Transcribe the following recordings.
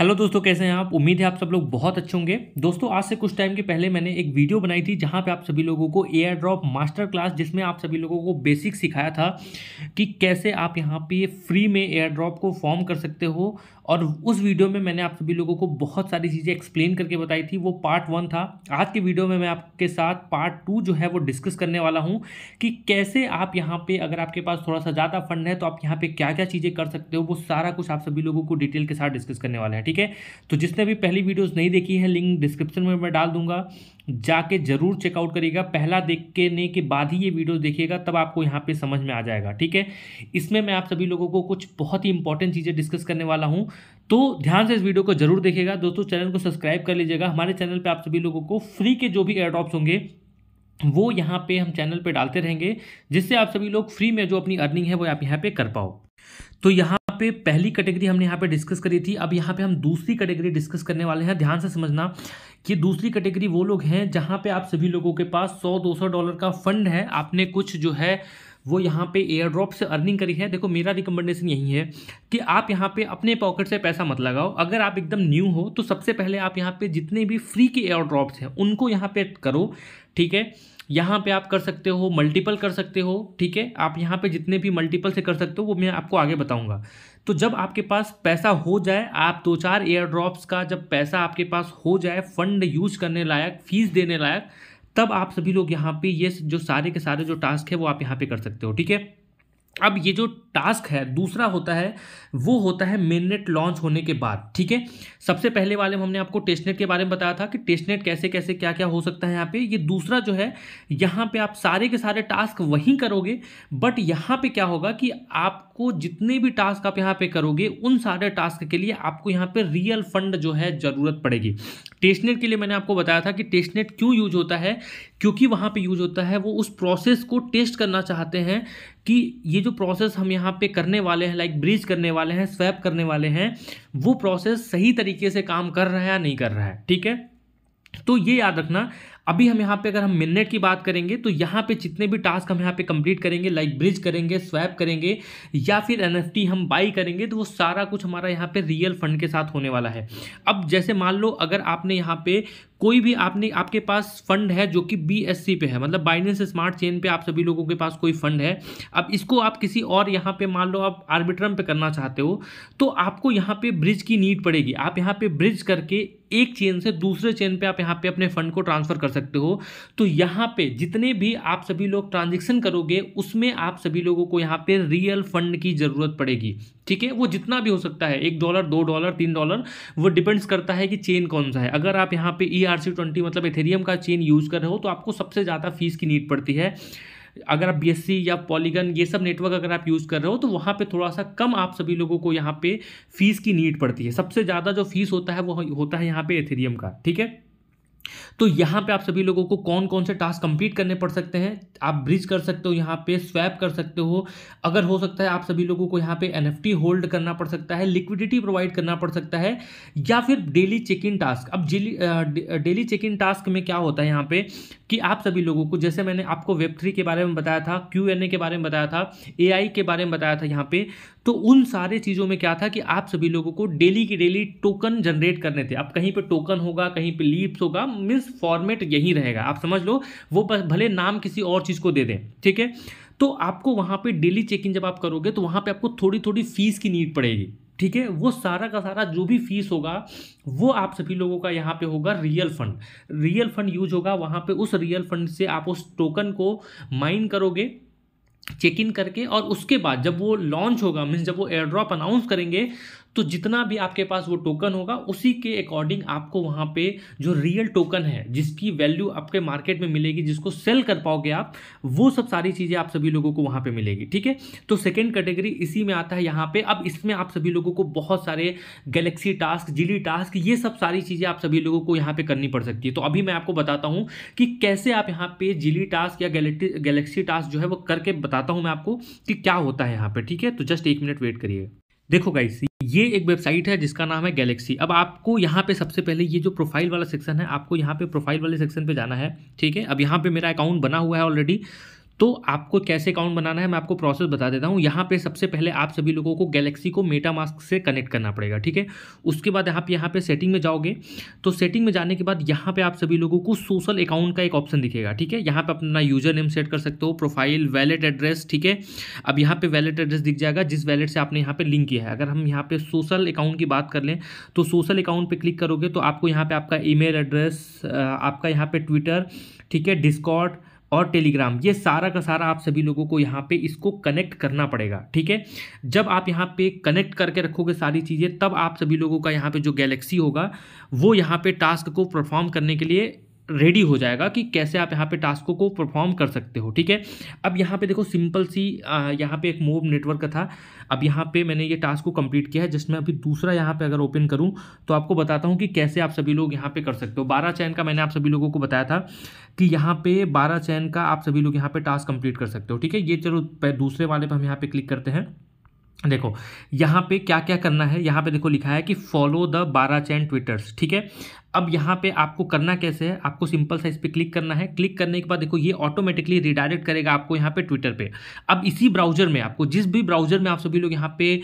hello दोस्तों कैसे हैं आप उम्मीद है आप सब लोग बहुत अच्छे होंगे दोस्तों आज से कुछ टाइम के पहले मैंने एक वीडियो बनाई थी जहां पे आप सभी लोगों को एयर ड्रॉप मास्टर क्लास जिसमें आप सभी लोगों को बेसिक सिखाया था कि कैसे आप यहां पे फ्री में एयर ड्रॉप को फॉर्म कर सकते हो और उस वीडियो में मैंने आप सभी लोगों को बहुत सारी चीज़ें एक्सप्लेन करके बताई थी वो पार्ट वन था आज के वीडियो में मैं आपके साथ पार्ट टू जो है वो डिस्कस करने वाला हूँ कि कैसे आप यहाँ पे अगर आपके पास थोड़ा सा ज़्यादा फंड है तो आप यहाँ पे क्या क्या चीज़ें कर सकते हो वो सारा कुछ आप सभी लोगों को डिटेल के साथ डिस्कस करने वाले हैं ठीक है तो जिसने अभी पहली वीडियोस नहीं देखी है लिंक डिस्क्रिप्शन में मैं डाल दूंगा जाके जरूर चेकआउट करिएगा पहला देखने के बाद ही ये वीडियो देखिएगा तब आपको यहाँ पे समझ में आ जाएगा ठीक है इसमें मैं आप सभी लोगों को कुछ बहुत ही इंपॉर्टेंट चीज़ें डिस्कस करने वाला हूँ तो ध्यान से इस वीडियो को जरूर देखिएगा दोस्तों चैनल को सब्सक्राइब कर लीजिएगा हमारे चैनल पर आप सभी लोगों को फ्री के जो भी एयरड्रॉप्स होंगे वो यहाँ पे हम चैनल पे डालते रहेंगे जिससे आप सभी लोग फ्री में जो अपनी अर्निंग है वो आप यहाँ पे कर पाओ तो यहाँ पे पहली कैटेगरी हमने यहाँ पे डिस्कस करी थी अब यहाँ पे हम दूसरी कैटेगरी डिस्कस करने वाले हैं ध्यान से समझना कि दूसरी कैटेगरी वो लोग हैं जहाँ पे आप सभी लोगों के पास सौ दो सौ डॉलर का फंड है आपने कुछ जो है वो यहाँ पे एयर ड्रॉप से अर्निंग करी है देखो मेरा रिकमेंडेशन यही है कि आप यहाँ पे अपने पॉकेट से पैसा मत लगाओ अगर आप एकदम न्यू हो तो सबसे पहले आप यहाँ पे जितने भी फ्री के एयर ड्रॉप्स हैं उनको यहाँ पे करो ठीक है यहाँ पे आप कर सकते हो मल्टीपल कर सकते हो ठीक है आप यहाँ पे जितने भी मल्टीपल से कर सकते हो वो मैं आपको आगे बताऊँगा तो जब आपके पास पैसा हो जाए आप दो चार एयर ड्रॉप्स का जब पैसा आपके पास हो जाए फंड यूज करने लायक फीस देने लायक तब आप सभी लोग यहाँ पे ये जो सारे के सारे जो टास्क है वो आप यहाँ पे कर सकते हो ठीक है अब ये जो टास्क है दूसरा होता है वो होता है मेननेट लॉन्च होने के बाद ठीक है सबसे पहले वाले में हमने आपको टेस्टनेट के बारे में बताया था कि टेस्टनेट कैसे कैसे क्या क्या हो सकता है यहाँ पे ये दूसरा जो है यहाँ पे आप सारे के सारे टास्क वहीं करोगे बट यहाँ पे क्या होगा कि आप आपको जितने भी टास्क आप यहाँ पे करोगे उन सारे टास्क के लिए आपको यहाँ पे रियल फंड जो है ज़रूरत पड़ेगी टेस्टनेट के लिए मैंने आपको बताया था कि टेस्टनेट क्यों यूज होता है क्योंकि वहाँ पे यूज होता है वो उस प्रोसेस को टेस्ट करना चाहते हैं कि ये जो प्रोसेस हम यहाँ पे करने वाले हैं लाइक ब्रिज करने वाले हैं स्वैप करने वाले हैं वो प्रोसेस सही तरीके से काम कर रहा है या नहीं कर रहा है ठीक है तो ये याद रखना अभी हम यहाँ पे अगर हम मिनट की बात करेंगे तो यहाँ पे जितने भी टास्क हम यहाँ पे कंप्लीट करेंगे लाइक ब्रिज करेंगे स्वैप करेंगे या फिर एन हम बाई करेंगे तो वो सारा कुछ हमारा यहाँ पे रियल फंड के साथ होने वाला है अब जैसे मान लो अगर आपने यहाँ पे कोई भी आपने आपके पास फंड है जो कि बी पे है मतलब बाइनेंस स्मार्ट चेन पे आप सभी लोगों के पास कोई फंड है अब इसको आप किसी और यहाँ पे मान लो आप आर्बिट्रम पे करना चाहते हो तो आपको यहाँ पे ब्रिज की नीड पड़ेगी आप यहाँ पे ब्रिज करके एक चेन से दूसरे चेन पे आप यहाँ पे अपने फंड को ट्रांसफर कर सकते हो तो यहाँ पे जितने भी आप सभी लोग ट्रांजेक्शन करोगे उसमें आप सभी लोगों को यहाँ पे रियल फंड की ज़रूरत पड़ेगी ठीक है वो जितना भी हो सकता है एक डॉलर दो डॉलर तीन डॉलर वो डिपेंड्स करता है कि चेन कौन सा है अगर आप यहाँ पे ई आर सी ट्वेंटी मतलब एथेरियम का चेन यूज़ कर रहे हो तो आपको सबसे ज़्यादा फीस की नीड पड़ती है अगर आप बी या पॉलीगन ये सब नेटवर्क अगर आप यूज़ कर रहे हो तो वहाँ पे थोड़ा सा कम आप सभी लोगों को यहाँ पे फीस की नीड पड़ती है सबसे ज़्यादा जो फीस होता है वो होता है यहाँ पे एथेरियम का ठीक है तो यहाँ पे आप सभी लोगों को कौन कौन से टास्क कंप्लीट करने पड़ सकते हैं आप ब्रिज कर सकते हो यहाँ पे स्वैप कर सकते हो अगर हो सकता है आप सभी लोगों को यहाँ पे एनएफटी होल्ड करना पड़ सकता है लिक्विडिटी प्रोवाइड करना पड़ सकता है या फिर डेली चेक इन टास्क अब डेली चेक इन टास्क में क्या होता है यहाँ पर कि आप सभी लोगों को जैसे मैंने आपको वेब थ्री के बारे में बताया था क्यू के बारे में बताया था ए के बारे में बताया था यहाँ पे तो उन सारे चीज़ों में क्या था कि आप सभी लोगों को डेली की डेली टोकन जनरेट करने थे अब कहीं पर टोकन होगा कहीं पर लीप्स होगा मिस फॉर्मेट यही रहेगा आप समझ लो वो भले नाम किसी और चीज़ को दे दें ठीक है तो आपको वहाँ पे डेली चेकिंग जब आप करोगे तो वहाँ पे आपको थोड़ी थोड़ी फीस की नीड पड़ेगी ठीक है वो सारा का सारा जो भी फीस होगा वो आप सभी लोगों का यहाँ पे होगा real fund real fund use होगा वहाँ पे उस रियल फंड से आप उस टोकन को माइन करोगे चेक इन करके और उसके बाद जब वो लॉन्च होगा मीन्स जब वो एयर ड्रॉप अनाउंस करेंगे तो जितना भी आपके पास वो टोकन होगा उसी के अकॉर्डिंग आपको वहां पे जो रियल टोकन है जिसकी वैल्यू आपके मार्केट में मिलेगी जिसको सेल कर पाओगे आप वो सब सारी चीज़ें आप सभी लोगों को वहां पे मिलेगी ठीक है तो सेकेंड कैटेगरी इसी में आता है यहां पे अब इसमें आप सभी लोगों को बहुत सारे गैलेक्सी टास्क जिली टास्क ये सब सारी चीज़ें आप सभी लोगों को यहाँ पर करनी पड़ सकती है तो अभी मैं आपको बताता हूँ कि कैसे आप यहाँ पे जिली टास्क या गैलेक्सी टास्क जो है वो करके बताता हूँ मैं आपको कि क्या होता है यहाँ पर ठीक है तो जस्ट एक मिनट वेट करिए देखो गाइसी ये एक वेबसाइट है जिसका नाम है गैलेक्सी अब आपको यहाँ पे सबसे पहले ये जो प्रोफाइल वाला सेक्शन है आपको यहाँ पे प्रोफाइल वाले सेक्शन पे जाना है ठीक है अब यहाँ पे मेरा अकाउंट बना हुआ है ऑलरेडी तो आपको कैसे अकाउंट बनाना है मैं आपको प्रोसेस बता देता हूँ यहाँ पे सबसे पहले आप सभी लोगों को गैलेक्सी को मेटा मास्क से कनेक्ट करना पड़ेगा ठीक है उसके बाद आप यहाँ पे सेटिंग में जाओगे तो सेटिंग में जाने के बाद यहाँ पे आप सभी लोगों को सोशल अकाउंट का एक ऑप्शन दिखेगा ठीक है यहाँ पर अपना यूजर नेम सेट कर सकते हो प्रोफाइल वैलेट एड्रेस ठीक है अब यहाँ पर वैलेट एड्रेस दिख जाएगा जिस वैलेट से आपने यहाँ पर लिंक किया है अगर हम यहाँ पर सोशल अकाउंट की बात कर लें तो सोशल अकाउंट पर क्लिक करोगे तो आपको यहाँ पर आपका ई एड्रेस आपका यहाँ पर ट्विटर ठीक है डिस्कॉट और टेलीग्राम ये सारा का सारा आप सभी लोगों को यहाँ पे इसको कनेक्ट करना पड़ेगा ठीक है जब आप यहाँ पे कनेक्ट करके रखोगे सारी चीज़ें तब आप सभी लोगों का यहाँ पे जो गैलेक्सी होगा वो यहाँ पे टास्क को परफॉर्म करने के लिए रेडी हो जाएगा कि कैसे आप यहाँ पे टास्कों को परफॉर्म कर सकते हो ठीक है अब यहाँ पे देखो सिंपल सी यहाँ पे एक मोब नेटवर्क का था अब यहाँ पे मैंने ये टास्क को कंप्लीट किया है जिसमें अभी दूसरा यहाँ पे अगर ओपन करूँ तो आपको बताता हूँ कि कैसे आप सभी लोग यहाँ पे कर सकते हो बारह चैन का मैंने आप सभी लोगों को बताया था कि यहाँ पे बारह चैन का आप सभी लोग यहाँ पे टास्क कंप्लीट कर सकते हो ठीक है ये चलो दूसरे वाले पर हम यहाँ पे क्लिक करते हैं देखो यहाँ पे क्या क्या करना है यहाँ पे देखो लिखा है कि फॉलो द बारा चैन ट्विटर्स ठीक है अब यहाँ पे आपको करना कैसे है आपको सिंपल सा इस पर क्लिक करना है क्लिक करने के बाद देखो ये ऑटोमेटिकली रिडायरेक्ट करेगा आपको यहाँ पे ट्विटर पे अब इसी ब्राउजर में आपको जिस भी ब्राउजर में आप सभी लोग यहाँ पे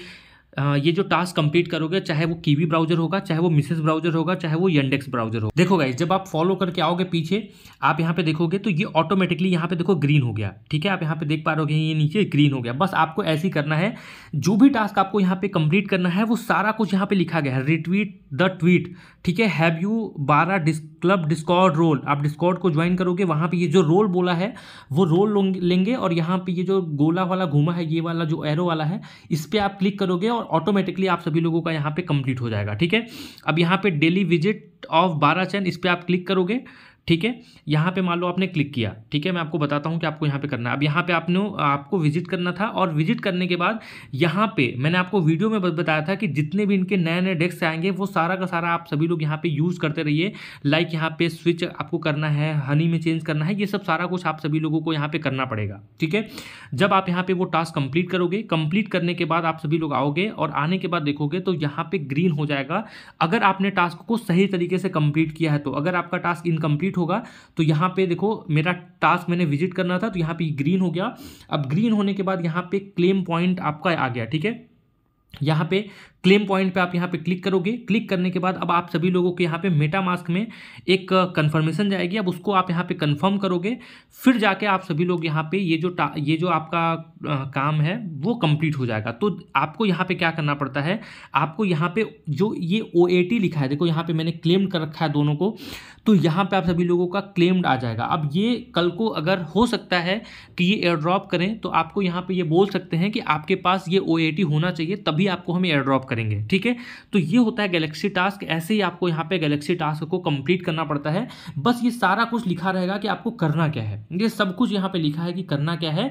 ये जो टास्क कंप्लीट करोगे चाहे वो कीवी ब्राउजर होगा चाहे वो मिसेस ब्राउजर होगा चाहे वो यंडेक्स ब्राउजर हो देखो गाइज जब आप फॉलो करके आओगे पीछे आप यहाँ पे देखोगे तो ये ऑटोमेटिकली यहाँ पे देखो ग्रीन हो गया ठीक है आप यहाँ पे देख पा रहे ये नीचे ग्रीन हो गया बस आपको ऐसे ही करना है जो भी टास्क आपको यहाँ पे कंप्लीट करना है वो सारा कुछ यहाँ पे लिखा गया है रिट्वीट द ट्वीट ठीक है हैव यू बारह डिस क्लब डिस्कॉर्ड रोल आप डिस्कॉर्ड को ज्वाइन करोगे वहाँ पे ये जो रोल बोला है वो रोल लेंगे और यहाँ पे ये जो गोला वाला घूमा है ये वाला जो एरो वाला है इस पर आप क्लिक करोगे और और ऑटोमेटिकली आप सभी लोगों का यहाँ पे कंप्लीट हो जाएगा ठीक है अब यहाँ पे डेली विजिट ऑफ बारह चैन इस पर आप क्लिक करोगे ठीक है यहाँ पे मान लो आपने क्लिक किया ठीक है मैं आपको बताता हूँ कि आपको यहाँ पे करना है अब यहाँ पे आपने आपको विजिट करना था और विजिट करने के बाद यहाँ पे मैंने आपको वीडियो में बताया था कि जितने भी इनके नए नए डेस्क आएंगे वो सारा का सारा आप सभी लोग यहाँ पे यूज़ करते रहिए लाइक यहाँ पे स्विच आपको करना है हनी में चेंज करना है ये सब सारा कुछ आप सभी लोगों को यहाँ पर करना पड़ेगा ठीक है जब आप यहाँ पर वो टास्क कंप्लीट करोगे कंप्लीट करने के बाद आप सभी लोग आओगे और आने के बाद देखोगे तो यहाँ पर ग्रीन हो जाएगा अगर आपने टास्क को सही तरीके से कम्प्लीट किया है तो अगर आपका टास्क इनकम्प्लीट विजिट होगा तो यहाँ पे देखो मेरा टास्क मैंने विजिट करना था तो यहाँ पे ग्रीन हो गया अब ग्रीन होने के बाद यहाँ पे क्लेम पॉइंट आपका आ गया ठीक है यहाँ पे क्लेम पॉइंट पे आप यहाँ पे क्लिक करोगे क्लिक करने के बाद अब आप सभी लोगों के यहाँ पे मेटा मास्क में एक कंफर्मेशन जाएगी अब उसको आप यहाँ पे कंफर्म करोगे फिर जाके आप सभी लोग यहाँ पे ये जो ये जो आपका आ, काम है वो कंप्लीट हो जाएगा तो आपको यहाँ पे क्या करना पड़ता है आपको यहाँ पे जो ये ओ लिखा है देखो यहाँ पर मैंने क्लेम्ड कर रखा है दोनों को तो यहाँ पर आप सभी लोगों का क्लेम्ड आ जाएगा अब ये कल को अगर हो सकता है कि ये एयर ड्रॉप करें तो आपको यहाँ पर ये बोल सकते हैं कि आपके पास ये ओ होना चाहिए तभी आपको हम एयर ड्रॉप करें करेंगे ठीक है तो ये होता है गैलेक्सी टास्क ऐसे ही आपको यहाँ पे गैलेक्सी टास्क को कंप्लीट करना पड़ता है बस ये सारा कुछ लिखा रहेगा कि आपको करना क्या है ये सब कुछ यहाँ पे लिखा है कि करना क्या है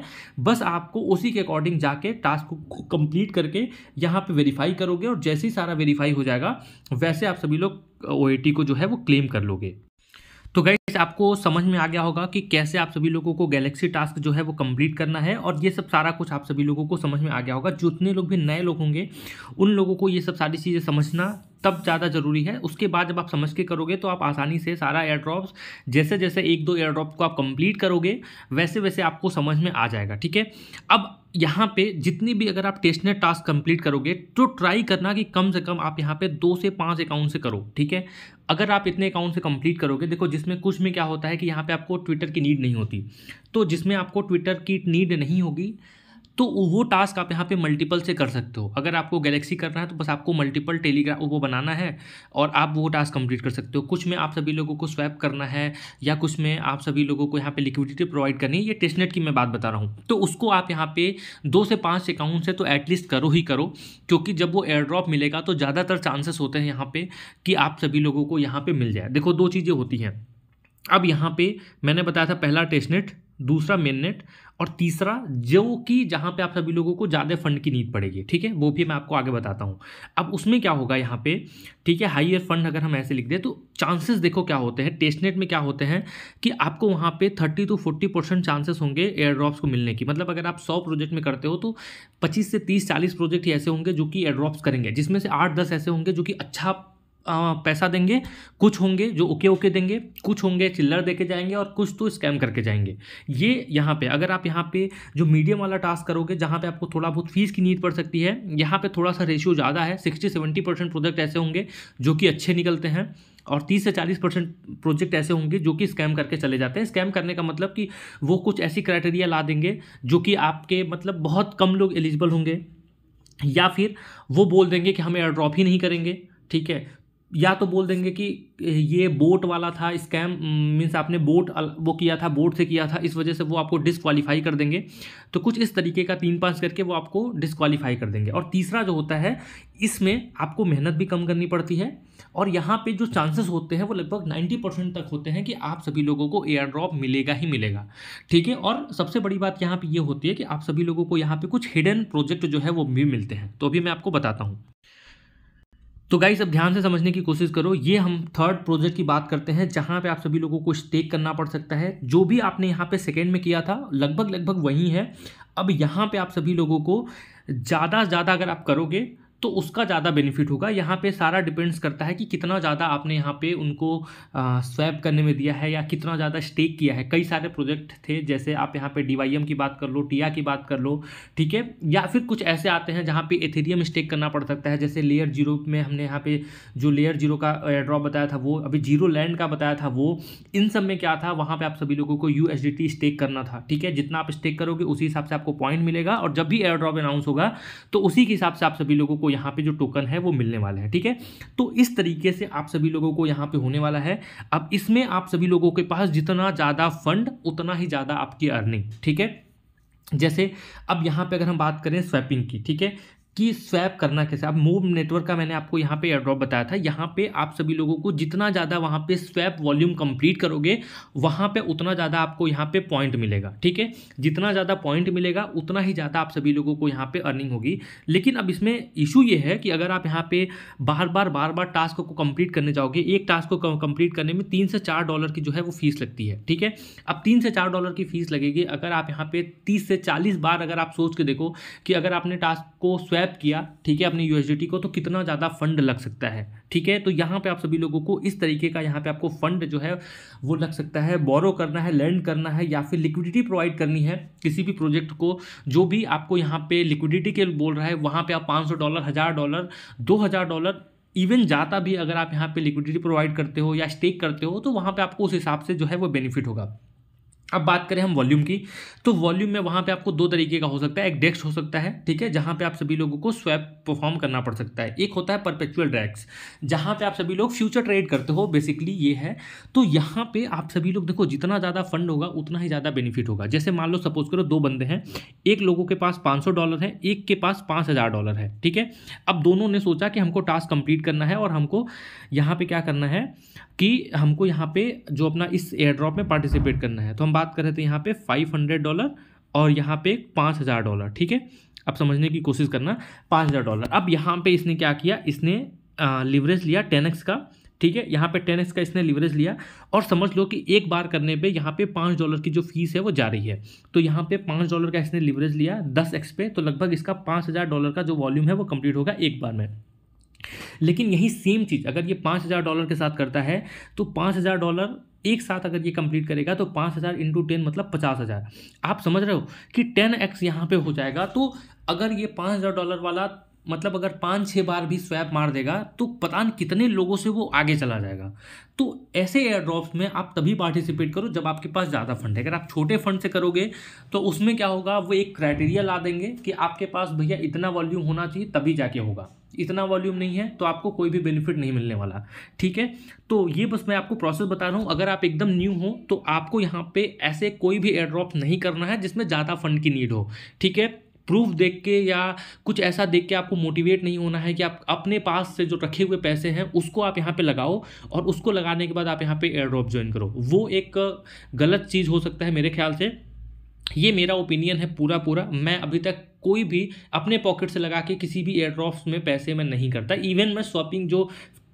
बस आपको उसी के अकॉर्डिंग जाके टास्क को कंप्लीट करके यहाँ पे वेरीफाई करोगे और जैसे ही सारा वेरीफाई हो जाएगा वैसे आप सभी लोग ओ को जो है वो क्लेम कर लोगे तो गैस आपको समझ में आ गया होगा कि कैसे आप सभी लोगों को गैलेक्सी टास्क जो है वो कंप्लीट करना है और ये सब सारा कुछ आप सभी लोगों को समझ में आ गया होगा जितने लोग भी नए लोग होंगे उन लोगों को ये सब सारी चीज़ें समझना तब ज़्यादा ज़रूरी है उसके बाद जब आप समझ के करोगे तो आप आसानी से सारा एयर ड्रॉप्स जैसे जैसे एक दो एयर ड्रॉप को आप कंप्लीट करोगे वैसे वैसे आपको समझ में आ जाएगा ठीक है अब यहाँ पे जितनी भी अगर आप टेस्टनेट टास्क कंप्लीट करोगे तो ट्राई करना कि कम से कम आप यहाँ पे दो से पाँच अकाउंट से करो ठीक है अगर आप इतने अकाउंट से कंप्लीट करोगे देखो जिसमें कुछ में क्या होता है कि यहाँ पे आपको ट्विटर की नीड नहीं होती तो जिसमें आपको ट्विटर की नीड नहीं होगी तो वो टास्क आप यहाँ पे मल्टीपल से कर सकते हो अगर आपको गैलेक्सी करना है तो बस आपको मल्टीपल टेलीग्राम वो बनाना है और आप वो टास्क कंप्लीट कर सकते हो कुछ में आप सभी लोगों को स्वैप करना है या कुछ में आप सभी लोगों को यहाँ पे लिक्विडिटी प्रोवाइड करनी है ये टेस्टनेट की मैं बात बता रहा हूँ तो उसको आप यहाँ पे दो से पाँच अकाउंट से तो एटलीस्ट करो ही करो क्योंकि जब वो एयर ड्रॉप मिलेगा तो ज़्यादातर चांसेस होते हैं यहाँ पर कि आप सभी लोगों को यहाँ पर मिल जाए देखो दो चीज़ें होती हैं अब यहाँ पर मैंने बताया था पहला टेस्टनेट दूसरा मेन नेट और तीसरा जो कि जहाँ पे आप सभी लोगों को ज़्यादा फंड की नीड पड़ेगी ठीक है वो भी मैं आपको आगे बताता हूँ अब उसमें क्या होगा यहाँ पे ठीक है हाइयर फंड अगर हम ऐसे लिख दें तो चांसेस देखो क्या होते हैं टेस्टनेट में क्या होते हैं कि आपको वहाँ पे thirty two forty percent chances होंगे एयर ड्रॉप्स को मिलने की मतलब अगर आप सौ प्रोजेक्ट में करते हो तो पच्चीस से तीस चालीस प्रोजेक्ट ही ऐसे होंगे जो कि एयर ड्रॉप्स करेंगे जिसमें से आठ दस ऐसे होंगे जो कि अच्छा पैसा देंगे कुछ होंगे जो ओके ओके देंगे कुछ होंगे चिल्लर दे के जाएंगे और कुछ तो स्कैम करके जाएंगे ये यहाँ पे अगर आप यहाँ पे जो मीडियम वाला टास्क करोगे जहाँ पे आपको थोड़ा बहुत फीस की नीड पड़ सकती है यहाँ पे थोड़ा सा रेशियो ज़्यादा है सिक्सटी सेवेंटी परसेंट प्रोजेक्ट ऐसे होंगे जो कि अच्छे निकलते हैं और 30 से 40 परसेंट प्रोजेक्ट ऐसे होंगे जो कि स्कैम करके चले जाते हैं स्कैम करने का मतलब कि वो कुछ ऐसी क्राइटेरिया ला देंगे जो कि आपके मतलब बहुत कम लोग एलिजिबल होंगे या फिर वो बोल देंगे कि हम एयर ड्रॉप ही नहीं करेंगे ठीक है या तो बोल देंगे कि ये बोट वाला था स्कैम मीन्स आपने बोट वो किया था बोट से किया था इस वजह से वो आपको डिसक्वालीफाई कर देंगे तो कुछ इस तरीके का तीन पास करके वो आपको डिसक्वालीफाई कर देंगे और तीसरा जो होता है इसमें आपको मेहनत भी कम करनी पड़ती है और यहाँ पे जो चांसेस होते हैं वो लगभग नाइन्टी परसेंट तक होते हैं कि आप सभी लोगों को एयर ड्रॉप मिलेगा ही मिलेगा ठीक है और सबसे बड़ी बात यहाँ पे ये यह होती है कि आप सभी लोगों को यहाँ पे कुछ हिडन प्रोजेक्ट जो है वो भी मिलते हैं तो अभी मैं आपको बताता हूँ तो गाइस अब ध्यान से समझने की कोशिश करो ये हम थर्ड प्रोजेक्ट की बात करते हैं जहाँ पे आप सभी लोगों को स्टेक करना पड़ सकता है जो भी आपने यहाँ पे सेकेंड में किया था लगभग लगभग वही है अब यहाँ पे आप सभी लोगों को ज़्यादा से ज़्यादा अगर आप करोगे तो उसका ज़्यादा बेनिफिट होगा यहाँ पे सारा डिपेंड्स करता है कि कितना ज़्यादा आपने यहाँ पे उनको स्वैप करने में दिया है या कितना ज़्यादा स्टेक किया है कई सारे प्रोजेक्ट थे जैसे आप यहाँ पे डी की बात कर लो टिया की बात कर लो ठीक है या फिर कुछ ऐसे आते हैं जहाँ पे एथेरियम स्टेक करना पड़ सकता है जैसे लेयर जीरो में हमने यहाँ पर जो लेयर जीरो का एड्रॉप बताया था वो अभी जीरो लैंड का बताया था वो इन सब में क्या था वहाँ पर आप सभी लोगों को यू स्टेक करना था ठीक है जितना आप स्टेक करोगे उसी हिसाब से आपको पॉइंट मिलेगा और जब भी एयर ड्रॉप अनाउंस होगा तो उसी के हिसाब से आप सभी लोगों को को यहाँ पे जो टोकन है वो मिलने वाला है ठीक है तो इस तरीके से आप सभी लोगों को यहाँ पे होने वाला है अब इसमें आप सभी लोगों के पास जितना ज़्यादा फंड उतना ही ज़्यादा आपकी अर्निंग ठीक है जैसे अब यहाँ पे अगर हम बात करें स्वैपिंग की ठीक है कि स्वैप करना कैसे अब मूव नेटवर्क का मैंने आपको यहाँ पे एड्रॉप बताया था यहाँ पे आप सभी लोगों को जितना ज़्यादा वहाँ पे स्वैप वॉल्यूम कंप्लीट करोगे वहाँ पे उतना ज़्यादा आपको यहाँ पे पॉइंट मिलेगा ठीक है जितना ज़्यादा पॉइंट मिलेगा उतना ही ज़्यादा आप सभी लोगों को यहाँ पे अर्निंग होगी लेकिन अब इसमें इशू ये है कि अगर आप यहाँ पे बार बार बार बार टास्क को कम्प्लीट करने जाओगे एक टास्क को कंप्लीट करने में तीन से चार डॉलर की जो है वो फीस लगती है ठीक है अब तीन से चार डॉलर की फीस लगेगी अगर आप यहाँ पर तीस से चालीस बार अगर आप सोच के देखो कि अगर आपने टास्क को स्वैप स्वैप किया ठीक है अपने यूएसडीटी को तो कितना ज़्यादा फंड लग सकता है ठीक है तो यहाँ पे आप सभी लोगों को इस तरीके का यहाँ पे आपको फंड जो है वो लग सकता है बोरो करना है लैंड करना है या फिर लिक्विडिटी प्रोवाइड करनी है किसी भी प्रोजेक्ट को जो भी आपको यहाँ पे लिक्विडिटी के बोल रहा है वहाँ पर आप पाँच डॉलर हज़ार डॉलर दो हज़ार डॉलर इवन ज़्यादा भी अगर आप यहाँ पे लिक्विडिटी प्रोवाइड करते हो या स्टेक करते हो तो वहाँ पे आपको उस हिसाब से जो है वो बेनिफिट होगा अब बात करें हम वॉल्यूम की तो वॉल्यूम में वहाँ पे आपको दो तरीके का हो सकता है एक डेस्क हो सकता है ठीक है जहाँ पे आप सभी लोगों को स्वैप परफॉर्म करना पड़ सकता है एक होता है परपेचुअल डेक्स जहाँ पे आप सभी लोग फ्यूचर ट्रेड करते हो बेसिकली ये है तो यहाँ पे आप सभी लोग देखो जितना ज़्यादा फंड होगा उतना ही ज़्यादा बेनिफिट होगा जैसे मान लो सपोज करो दो बंदे हैं एक लोगों के पास पाँच डॉलर है एक के पास पाँच डॉलर है ठीक है अब दोनों ने सोचा कि हमको टास्क कंप्लीट करना है और हमको यहाँ पर क्या करना है कि हमको यहाँ पे जो अपना इस एयर ड्रॉप में पार्टिसिपेट करना है तो हम बात कर रहे थे यहाँ पे फाइव हंड्रेड डॉलर और यहाँ पे पाँच हज़ार डॉलर ठीक है अब समझने की कोशिश करना पाँच हज़ार डॉलर अब यहाँ पे इसने क्या किया इसने लिवरेज लिया टेन का ठीक है यहाँ पे टेन एक्स का इसने लिवरेज लिया और समझ लो कि एक बार करने पे यहाँ पे पाँच डॉलर की जो फीस है वो जा रही है तो यहाँ पे पाँच डॉलर का इसने लिवरेज लिया दस एक्स पे तो लगभग इसका पाँच हज़ार डॉलर का जो वॉल्यूम है वो कंप्लीट होगा एक बार में लेकिन यही सेम चीज़ अगर ये पाँच हज़ार डॉलर के साथ करता है तो पाँच हज़ार डॉलर एक साथ अगर ये कंप्लीट करेगा तो पाँच हज़ार इंटू टेन मतलब पचास हज़ार आप समझ रहे हो कि टेन एक्स यहाँ पे हो जाएगा तो अगर ये पाँच हज़ार डॉलर वाला मतलब अगर पाँच छः बार भी स्वैप मार देगा तो पता नहीं कितने लोगों से वो आगे चला जाएगा तो ऐसे एयर ड्रॉप्स में आप तभी पार्टिसिपेट करो जब आपके पास ज़्यादा फंड है अगर आप छोटे फंड से करोगे तो उसमें क्या होगा वो एक क्राइटेरिया ला देंगे कि आपके पास भैया इतना वॉल्यूम होना चाहिए तभी जाके होगा इतना वॉल्यूम नहीं है तो आपको कोई भी बेनिफिट नहीं मिलने वाला ठीक है तो ये बस मैं आपको प्रोसेस बता रहा हूँ अगर आप एकदम न्यू हो तो आपको यहाँ पे ऐसे कोई भी ड्रॉप नहीं करना है जिसमें ज़्यादा फंड की नीड हो ठीक है प्रूफ देख के या कुछ ऐसा देख के आपको मोटिवेट नहीं होना है कि आप अपने पास से जो रखे हुए पैसे हैं उसको आप यहाँ पे लगाओ और उसको लगाने के बाद आप यहाँ पे एयर ड्रॉप ज्वाइन करो वो एक गलत चीज़ हो सकता है मेरे ख्याल से ये मेरा ओपिनियन है पूरा पूरा मैं अभी तक कोई भी अपने पॉकेट से लगा के किसी भी एयर ड्रॉप्स में पैसे मैं नहीं करता इवन मैं शॉपिंग जो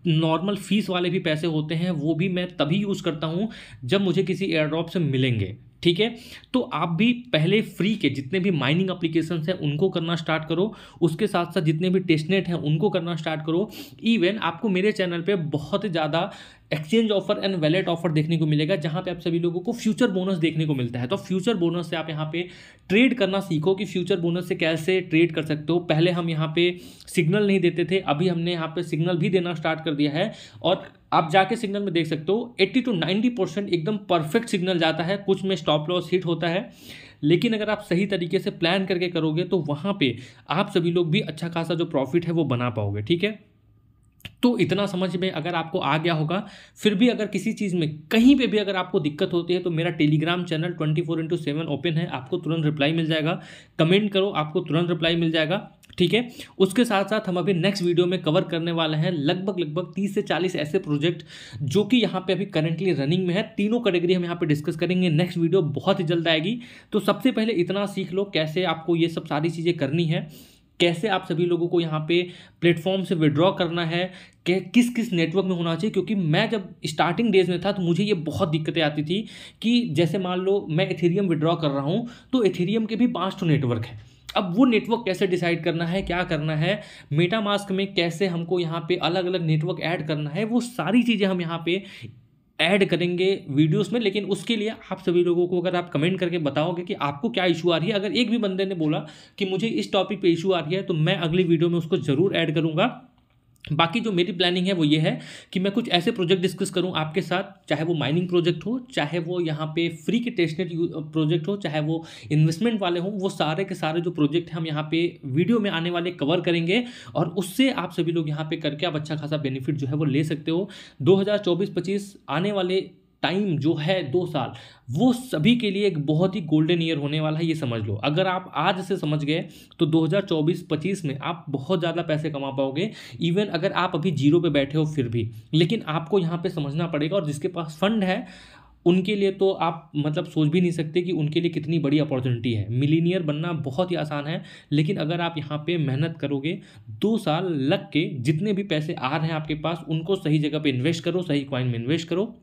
नॉर्मल फीस वाले भी पैसे होते हैं वो भी मैं तभी यूज़ करता हूँ जब मुझे किसी एयर ड्रॉप से मिलेंगे ठीक है तो आप भी पहले फ्री के जितने भी माइनिंग अप्लीकेशन हैं उनको करना स्टार्ट करो उसके साथ साथ जितने भी टेस्टनेट हैं उनको करना स्टार्ट करो इवन आपको मेरे चैनल पे बहुत ज़्यादा exchange offer and wallet offer देखने को मिलेगा जहाँ पे आप सभी लोगों को फ्यूचर बोनस देखने को मिलता है तो फ्यूचर बोनस से आप यहाँ पे ट्रेड करना सीखो कि फ्यूचर बोनस से कैसे ट्रेड कर सकते हो पहले हम यहाँ पे सिग्नल नहीं देते थे अभी हमने यहाँ पे सिग्नल भी देना स्टार्ट कर दिया है और आप जाके सिग्नल में देख सकते हो 80 टू 90 परसेंट एकदम परफेक्ट सिग्नल जाता है कुछ में स्टॉप लॉस हिट होता है लेकिन अगर आप सही तरीके से प्लान करके करोगे तो वहाँ पे आप सभी लोग भी अच्छा खासा जो प्रॉफिट है वो बना पाओगे ठीक है तो इतना समझ में अगर आपको आ गया होगा फिर भी अगर किसी चीज़ में कहीं पे भी अगर आपको दिक्कत होती है तो मेरा Telegram channel twenty four into seven open है आपको तुरंत रिप्लाई मिल जाएगा कमेंट करो आपको तुरंत रिप्लाई मिल जाएगा ठीक है उसके साथ साथ हम अभी नेक्स्ट वीडियो में कवर करने वाले हैं लगभग लगभग तीस से चालीस ऐसे प्रोजेक्ट जो कि यहाँ पे अभी करेंटली रनिंग में है तीनों कैटेगरी हम यहाँ पे डिस्कस करेंगे नेक्स्ट वीडियो बहुत ही जल्द आएगी तो सबसे पहले इतना सीख लो कैसे आपको ये सब सारी चीज़ें करनी है कैसे आप सभी लोगों को यहाँ पे प्लेटफॉर्म से विड्रॉ करना है कि किस किस नेटवर्क में होना चाहिए क्योंकि मैं जब स्टार्टिंग डेज में था तो मुझे ये बहुत दिक्कतें आती थी कि जैसे मान लो मैं इथेरियम विड्रॉ कर रहा हूँ तो इथेरियम के भी पाँच टू नेटवर्क है अब वो नेटवर्क कैसे डिसाइड करना है क्या करना है मेटा मास्क में कैसे हमको यहाँ पे अलग अलग नेटवर्क ऐड करना है वो सारी चीज़ें हम यहाँ पे ऐड करेंगे वीडियोस में लेकिन उसके लिए आप सभी लोगों को अगर आप कमेंट करके बताओगे कि आपको क्या इशू आ रही है अगर एक भी बंदे ने बोला कि मुझे इस टॉपिक पे इशू आ रही है तो मैं अगली वीडियो में उसको ज़रूर ऐड करूँगा बाकी जो मेरी प्लानिंग है वो ये है कि मैं कुछ ऐसे प्रोजेक्ट डिस्कस करूं आपके साथ चाहे वो माइनिंग प्रोजेक्ट हो चाहे वो यहाँ पे फ्री के टेस्टनेट प्रोजेक्ट uh, हो चाहे वो इन्वेस्टमेंट वाले हों वो सारे के सारे जो प्रोजेक्ट हैं हम यहाँ पे वीडियो में आने वाले कवर करेंगे और उससे आप सभी लोग यहाँ पे करके आप अच्छा खासा बेनिफिट जो है वो ले सकते हो दो हज़ार आने वाले टाइम जो है दो साल वो सभी के लिए एक बहुत ही गोल्डन ईयर होने वाला है ये समझ लो अगर आप आज से समझ गए तो 2024-25 में आप बहुत ज़्यादा पैसे कमा पाओगे इवन अगर आप अभी जीरो पे बैठे हो फिर भी लेकिन आपको यहाँ पे समझना पड़ेगा और जिसके पास फंड है उनके लिए तो आप मतलब सोच भी नहीं सकते कि उनके लिए कितनी बड़ी अपॉर्चुनिटी है मिलीनियर बनना बहुत ही आसान है लेकिन अगर आप यहाँ पे मेहनत करोगे दो साल लग के जितने भी पैसे आ रहे हैं आपके पास उनको सही जगह पे इन्वेस्ट करो सही क्वाइन में इन्वेस्ट करो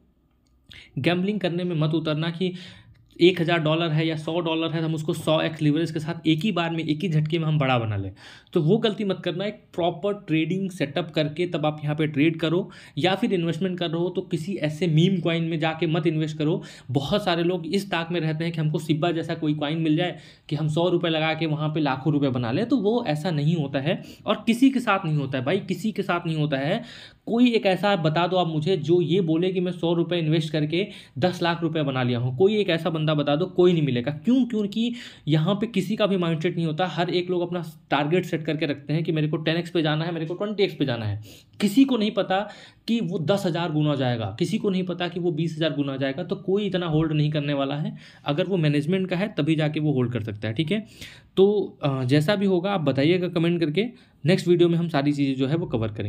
गैम्बलिंग करने में मत उतरना कि एक हज़ार डॉलर है या सौ डॉलर है तो हम उसको सौ एक्स लीवरेज के साथ एक ही बार में एक ही झटके में हम बड़ा बना लें तो वो गलती मत करना एक प्रॉपर ट्रेडिंग सेटअप करके तब आप यहाँ पे ट्रेड करो या फिर इन्वेस्टमेंट कर रहे हो तो किसी ऐसे मीम कॉइन में जाके मत इन्वेस्ट करो बहुत सारे लोग इस ताक में रहते हैं कि हमको सिब्बा जैसा कोई कॉइन मिल जाए कि हम सौ रुपये लगा के वहाँ पर लाखों रुपये बना लें तो वो ऐसा नहीं होता है और किसी के साथ नहीं होता है भाई किसी के साथ नहीं होता है कोई एक ऐसा बता दो आप मुझे जो ये बोले कि मैं सौ रुपये इन्वेस्ट करके दस लाख रुपये बना लिया हूँ कोई एक ऐसा बंदा बता दो कोई नहीं मिलेगा क्यों क्योंकि यहाँ पे किसी का भी माइंडसेट नहीं होता हर एक लोग अपना टारगेट सेट करके रखते हैं कि मेरे को टेन एक्स पे जाना है मेरे को ट्वेंटी एक्स पे जाना है किसी को नहीं पता कि वो दस हज़ार गुना जाएगा किसी को नहीं पता कि वो बीस हज़ार गुना जाएगा तो कोई इतना होल्ड नहीं करने वाला है अगर वो मैनेजमेंट का है तभी जाके वो होल्ड कर सकता है ठीक है तो जैसा भी होगा आप बताइएगा कमेंट करके नेक्स्ट वीडियो में हम सारी चीज़ें जो है वो कवर करेंगे